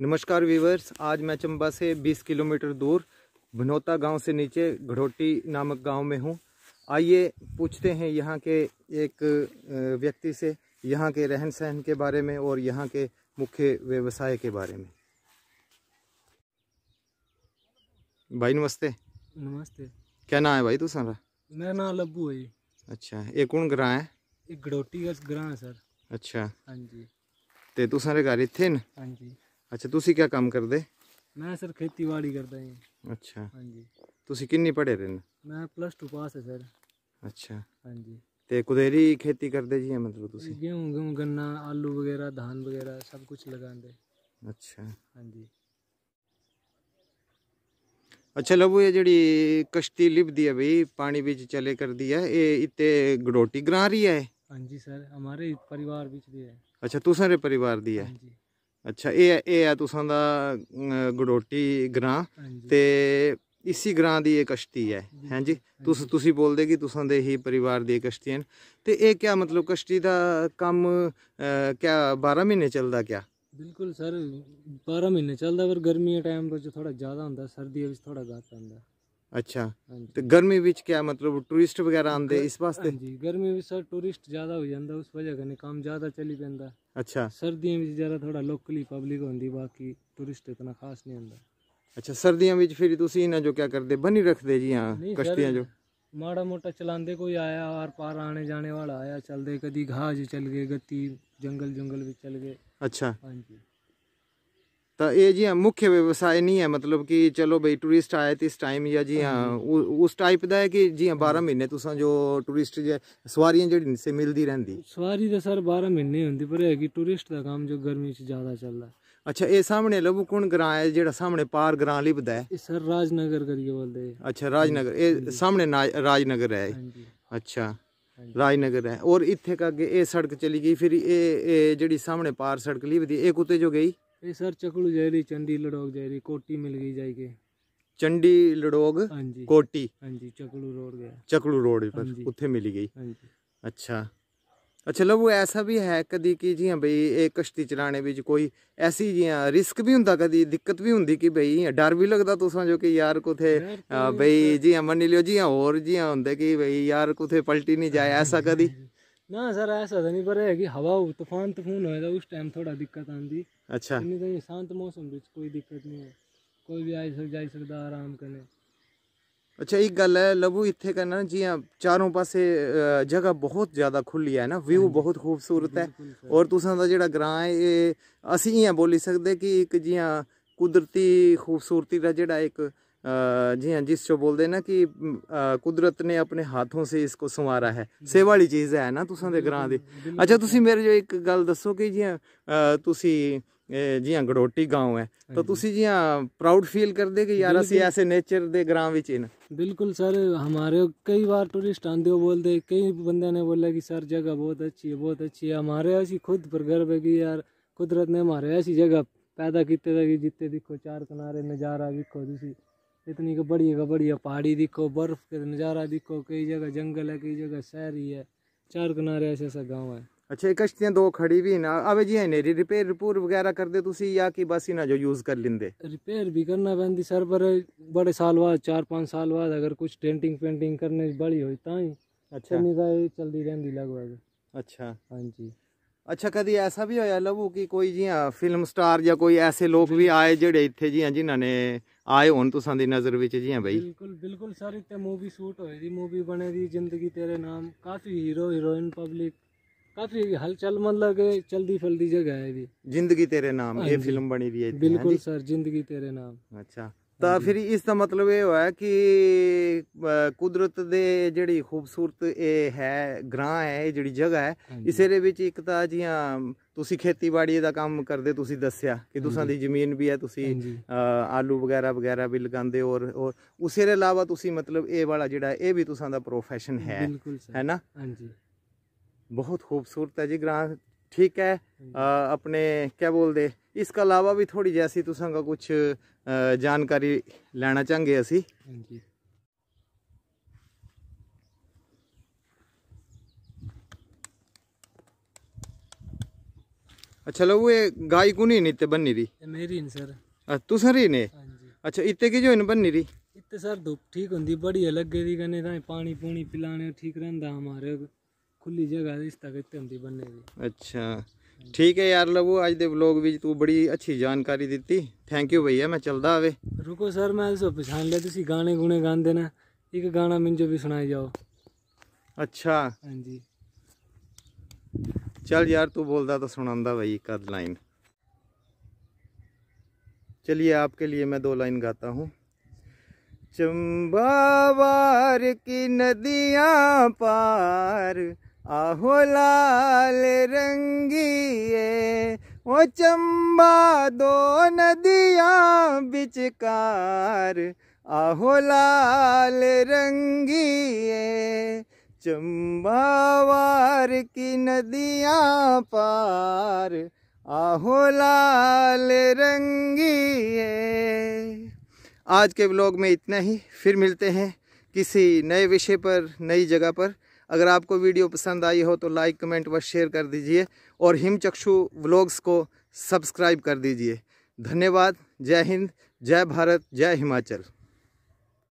नमस्कार व्यूवर्स आज मैं चंबा से 20 किलोमीटर दूर भनोता गांव से नीचे घड़ोटी नामक गांव में हूं आइए पूछते हैं यहां के एक व्यक्ति से यहां के रहन सहन के बारे में और यहां के मुख्य व्यवसाय के बारे में भाई नमस्ते नमस्ते क्या नाम है भाई तू सारा मेरा नाम लब्बू है अच्छा ये कौन ग्रां है एक घड़ोटी का ग्रां है सर अच्छा हाँ जी तो तू सारे घर इतने हाँ जी ਅੱਛਾ ਤੁਸੀਂ ਕੀ ਕੰਮ ਕਰਦੇ ਮੈਂ ਸਰ ਖੇਤੀਬਾੜੀ ਕਰਦਾ ਹਾਂ ਅੱਛਾ ਹਾਂਜੀ ਤੁਸੀਂ ਕਿੰਨੀ ਪੜ੍ਹੇ ਰਹੇ ਨੇ ਮੈਂ ਪਲੱਸ 2 ਪਾਸ ਹੈ ਸਰ ਅੱਛਾ ਹਾਂਜੀ ਤੇ ਕੁਦੇਰੀ ਖੇਤੀ ਕਰਦੇ ਜੀ ਮਤਲਬ ਤੁਸੀਂ ਗੇਹੂੰ ਗੇਹੂੰ ਗੰਨਾ ਆਲੂ ਵਗੈਰਾ ਧਾਨ ਵਗੈਰਾ ਸਭ ਕੁਝ ਲਗਾਉਂਦੇ ਅੱਛਾ ਹਾਂਜੀ अच्छा लबू ये जड़ी कश्ती लिपदी है भाई पानी बीच चले कर दी है ये इतने गडोटी ग्रां रही है हाँ जी सर हमारे परिवार बीच भी है अच्छा तू सारे परिवार दी है ਅੱਛਾ ਇਹ ਇਹ ਹੈ ਤੁਸਾਂ ਦਾ ਗੜੋਟੀ ਗ੍ਰਾਂ ਤੇ ਇਸੀ ਗ੍ਰਾਂ ਦੀ ਇਹ ਕਸ਼ਤੀ ਹੈ ਹਾਂਜੀ ਤੁਸ ਤੁਸੀਂ ਬੋਲਦੇ ਕਿ ਤੁਸਾਂ ਦੇ ਹੀ ਪਰਿਵਾਰ ਦੀ ਕਸ਼ਤੀ ਹਨ ਤੇ ਇਹ ਕੀ ਮਤਲਬ ਕਸ਼ਤੀ ਦਾ ਕੰਮ ਕਿਆ 12 ਮਹੀਨੇ ਚੱਲਦਾ ਕਿਆ ਬਿਲਕੁਲ ਸਰ 12 ਮਹੀਨੇ ਚੱਲਦਾ ਪਰ ਗਰਮੀਆਂ ਟਾਈਮ ਵਿੱਚ ਥੋੜਾ ਜ਼ਿਆਦਾ ਹੁੰਦਾ ਸਰਦੀਆਂ ਵਿੱਚ ਥੋੜਾ ਘੱਟ ਹੁੰਦਾ ਅੱਛਾ ਤੇ ਗਰਮੀ ਵਿੱਚ ਕਿਆ ਮਤਲਬ ਟੂਰਿਸਟ ਵਗੈਰਾ ਆਉਂਦੇ ਇਸ ਵਾਸਤੇ ਜੀ ਗਰਮੀ ਵਿੱਚ ਸਰ ਟੂਰਿਸਟ ਜ਼ਿਆਦਾ ਹੋ ਜਾਂਦਾ ਉਸ ਵਜ੍ਹਾ ਕਨੇ ਕੰਮ ਜ਼ਿਆਦਾ ਚੱਲੀ ਪੈਂਦਾ ਅੱਛਾ ਸਰਦੀਆਂ ਵਿੱਚ ਜ਼ਿਆਦਾ ਥੋੜਾ ਲੋਕਲੀ ਪਬਲਿਕ ਹੁੰਦੀ ਬਾਕੀ ਟੂਰਿਸਟ ਇਤਨਾ ਖਾਸ ਨਹੀਂ ਹੁੰਦਾ ਅੱਛਾ ਸਰਦੀਆਂ ਵਿੱਚ ਫਿਰ ਤੁਸੀਂ ਇਹਨਾਂ ਜੋ ਕਿਆ ਕਰਦੇ ਬਣੀ ਰੱਖਦੇ ਜੀ ਹਾਂ ਕਸ਼ਤੀਆਂ ਜੋ ਮਾੜਾ ਮੋਟਾ ਚਲਾਉਂਦੇ ਕੋਈ ਆਇਆ ਆਰ ਪਾਰ ਆਣੇ ਜਾਣੇ ਵਾਲਾ ਆਇਆ ਚਲਦੇ ਕਦੀ ਘਾਹ 'ਚ ਚਲ ਗਏ ਗੱਤੀ ਜੰਗਲ ਜੰਗਲ ਵਿੱਚ ਚਲ ਗਏ ਅੱਛਾ ਹਾਂਜੀ तो ये जी हाँ मुख्य व्यवसाय नहीं है मतलब कि चलो भाई टूरिस्ट आए तो इस टाइम या जी हाँ हम्म। उस टाइप का है कि जी हाँ बारह हम्म। महीने तुसा जो टूरिस्ट सवारियां जड़ी से मिलती रहती सवारी तो सर बारह महीने होंगी पर है कि टूरिस्ट का काम जो गर्मी ज्यादा चल रहा है अच्छा ये सामने लबू कौन ग्रां है जेड़ा सामने पार ग्रां लिपदा है सर राजनगर करके बोलते अच्छा राजनगर ये सामने राजनगर है अच्छा राजनगर है और इतने का ये सड़क चली गई फिर ये जड़ी सामने पार सड़क लिपदी ये कुत्ते जो गई ये सर चकड़ू जा रही चंडी लड़ोग जा रही कोटी मिल गई जाएगी चंडी लड़ोग कोटी हाँ जी चकड़ू रोड गया चकड़ू रोड पर हाँ मिली गई अच्छा अच्छा लो ऐसा भी है कदी कि जी भाई एक कश्ती चलाने भी कोई ऐसी जी रिस्क भी होंगे कदी दिक्कत भी होंगी कि भाई डर भी लगता तुसा जो कि यार कुथे भाई जी मन लियो जी और जी होंगे कि भाई यार कुथे पलटी नहीं जाए ऐसा कदी ना सर ऐसा तो नहीं पर है कि हवा तूफान तूफान होए उस टाइम थोड़ा दिक्कत आती अच्छा नहीं तो शांत मौसम बिच कोई दिक्कत नहीं है कोई भी आई सक जाई सकता आराम करने अच्छा एक गल है लबू इतने करना जी चारों पास जगह बहुत ज़्यादा खुली है ना व्यू हाँ बहुत खूबसूरत है और तुसा का जोड़ा ग्रां है ये इं बोली सकते कि एक जी कुदरती खूबसूरती का जो एक जी हाँ जिसको बोलते ना कि कुदरत ने अपने हाथों से इसको संवारा है सेवा वाली चीज़ है ना तुसा दे ग्रां दी अच्छा तुसी मेरे जो एक गल दसो कि जियां तुसी जियां ਗੜੋਟੀ گاؤں ਹੈ ਤਾਂ ਤੁਸੀਂ ਜੀ ਪ੍ਰਾਊਡ ਫੀਲ ਕਰਦੇ ਕਿ ਯਾਰ ਅਸੀਂ ਐਸੇ ਨੇਚਰ ਦੇ ਗ੍ਰਾਮ ਵਿੱਚ ਇਨ ਬਿਲਕੁਲ ਸਰ ਹਮਾਰੇ ਕਈ ਵਾਰ ਟੂਰਿਸਟ ਆਂਦੇ ਹੋ ਬੋਲਦੇ ਕਈ ਬੰਦਿਆਂ ਨੇ ਬੋਲਾ ਕਿ ਸਰ ਜਗ੍ਹਾ ਬਹੁਤ ਅੱਛੀ ਹੈ ਬਹੁਤ ਅੱਛੀ ਹੈ ਹਮਾਰੇ ਅਸੀਂ ਖੁਦ ਪ੍ਰਗਰਭ ਹੈ ਕਿ ਯਾਰ ਕੁਦਰਤ ਨੇ ਹਮਾਰੇ ਐਸੀ ਜਗ੍ਹਾ ਪੈਦਾ ਕੀਤੀ ਹੈ ਕਿ ਜਿੱਤੇ ਦੇਖੋ ਚਾਰ ਕਿਨਾਰੇ ਨਜ਼ਾਰਾ ਦੇਖੋ ਤੁਸੀਂ इतनी का बढ़िया का बढ़िया पहाड़ी दिखो बर्फ का नज़ारा दिखो कई जगह जंगल है कई जगह शहर ही है चार किनारे ऐसे ऐसा गाँव है अच्छा कश्तियाँ दो खड़ी भी ना अब जी है नहीं रिपेयर रिपोर वगैरह कर दे तुसी या कि बस ही ना जो यूज कर लेंदे रिपेयर भी करना पैंती सर पर बड़े साल बाद चार पाँच साल बाद अगर कुछ टेंटिंग पेंटिंग करने बड़ी हुई ताई अच्छा नहीं था चलती रहंदी लगभग अच्छा हाँ जी अच्छा कभी ऐसा भी होया लवू कि कोई जी फिल्म स्टार या कोई ऐसे लोग भी आए जेडे इतने जी जिन्होंने ਆਏ ਹੁਣ ਤੁਸਾਂ ਦੀ ਨਜ਼ਰ ਵਿੱਚ ਜੀ ਆ ਬਈ ਬਿਲਕੁਲ ਬਿਲਕੁਲ ਸਰ ਇੱਥੇ ਮੂਵੀ ਸ਼ੂਟ ਹੋਈ ਦੀ ਮੂਵੀ ਬਣੇ ਦੀ ਜ਼ਿੰਦਗੀ ਤੇਰੇ ਨਾਮ ਕਾਫੀ ਹੀਰੋ ਹੀਰੋਇਨ ਪਬਲਿਕ ਕਾਫੀ ਹਲਚਲ ਮਤਲਬ ਲਗੇ ਚਲਦੀ ਫਲਦੀ ਜਗ੍ਹਾ ਹੈ ਜੀ ਜ਼ਿੰਦਗੀ ਤੇਰੇ ਨਾਮ ਇਹ ਫਿਲਮ ਬਣੀ ਦੀ ਹੈ ਬਿਲਕੁਲ ਸਰ ਜ਼ਿੰਦਗੀ ਤੇਰੇ ਨਾਮ ਅੱਛਾ ਤਾਂ ਫਿਰ ਇਸ ਦਾ ਮਤਲਬ ਇਹ ਹੋਇਆ ਕਿ ਕੁਦਰਤ ਦੇ ਜਿਹੜੀ ਖੂਬਸੂਰਤ ਇਹ ਹੈ ਗ੍ਰਾਂ ਹੈ ਇਹ ਜਿਹੜੀ ਜਗ੍ਹਾ ਹੈ ਇਸੇ ਦੇ ਵਿੱਚ ਇੱਕ ਤਾਂ ਜੀਆਂ ਤੁਸੀਂ ਖੇਤੀਬਾੜੀ ਦਾ ਕੰਮ ਕਰਦੇ ਤੁਸੀਂ ਦੱਸਿਆ ਕਿ ਤੁਸਾਂ ਦੀ ਜ਼ਮੀਨ ਵੀ ਹੈ ਤੁਸੀਂ ਆਲੂ ਵਗੈਰਾ ਵਗੈਰਾ ਵੀ ਲਗਾਉਂਦੇ ਔਰ ਔਰ ਉਸੇ ਦੇ ਇਲਾਵਾ ਤੁਸੀਂ ਮਤਲਬ ਇਹ ਵਾਲਾ ਜਿਹੜਾ ਇਹ ਵੀ ਤੁਸਾਂ ਦਾ ਪ੍ਰੋਫੈਸ਼ਨ ਹੈ ਹੈ ਨਾ ਹਾਂਜੀ ਬਹੁਤ ਖੂਬਸੂਰਤ ਹੈ ਜੀ ਗ੍ਰਾਂ ठीक है ਆਪਣੇ ਕੀ ਬੋਲਦੇ ਇਸ ਤੋਂ ਇਲਾਵਾ ਵੀ ਥੋੜੀ ਜੈਸੀ ਤੁਸਾਂ ਦਾ ਕੁਝ ਜਾਣਕਾਰੀ ਲੈਣਾ ਚਾਹਾਂਗੇ ਅਸੀਂ ਹਾਂਜੀ अच्छा लोग गाय को नहीं इतने बननी रही मेरी सर तू सर ने हाँ अच्छा इतने की जो इन बननी रही इतने सर धूप ठीक होंगी बढ़िया लगे गई कने पानी पूनी पिलाने ठीक रहा हमारे ਖੁੱਲੀ ਜਗ੍ਹਾ ਦੀ ਇਸ ਤੱਕ ਧੰਦੀ ਬੰਨੇ ਦੀ ਅੱਛਾ ਠੀਕ ਹੈ ਯਾਰ ਲਵੋ ਅੱਜ ਦੇ ਵਲੌਗ ਵਿੱਚ ਤੂੰ ਬੜੀ ਅੱਛੀ ਜਾਣਕਾਰੀ ਦਿੱਤੀ ਥੈਂਕ ਯੂ ਭਈਆ ਮੈਂ ਚੱਲਦਾ ਆਵੇ ਰੁਕੋ ਸਰ ਮੈਂ ਸੋ ਪਛਾਣ ਲਿਆ ਤੁਸੀਂ ਗਾਣੇ ਗੁਣੇ ਗਾਉਂਦੇ ਨਾ ਇੱਕ ਗਾਣਾ ਮੈਨੂੰ ਵੀ ਸੁਣਾਈ ਜਾਓ ਅੱਛਾ ਹਾਂਜੀ ਚੱਲ ਯਾਰ ਤੂੰ ਬੋਲਦਾ ਤਾਂ ਸੁਣਾਉਂਦਾ ਭਾਈ ਇੱਕ ਆਧ ਲਾइन चलिए आपके लिए मैं दो लाइन गाता हूँ चंबावार की नदियाँ पार आहो लाल रंगिए वो चंबा दो नदियाँ बिचकार आहो लाल रंगिए चंबावार की नदियाँ पार आहो लाल रंगिए आज के ब्लॉग में इतना ही फिर मिलते हैं किसी नए विषय पर नई जगह पर अगर आपको वीडियो पसंद आई हो तो लाइक कमेंट व शेयर कर दीजिए और हिमचक्षु व्लॉग्स को सब्सक्राइब कर दीजिए धन्यवाद जय हिंद जय भारत जय हिमाचल